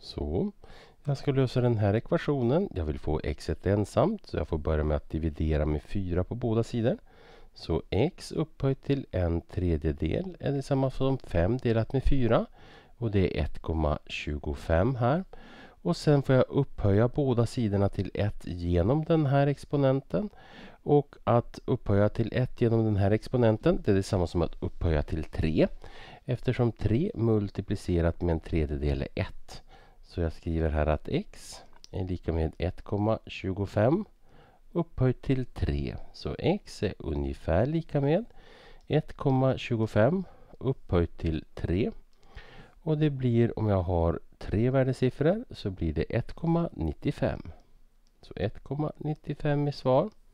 Så. Jag ska lösa den här ekvationen. Jag vill få x ensamt så jag får börja med att dividera med 4 på båda sidor. Så x upphöjt till en tredjedel är detsamma som 5 delat med 4. Och det är 1,25 här. Och sen får jag upphöja båda sidorna till 1 genom den här exponenten. Och att upphöja till 1 genom den här exponenten det är detsamma som att upphöja till 3. Eftersom 3 multiplicerat med en tredjedel är 1. Så jag skriver här att x är lika med 1,25 upphöjt till 3. Så x är ungefär lika med 1,25 upphöjt till 3. Och det blir, om jag har tre värdesiffror, så blir det 1,95. Så 1,95 är svar.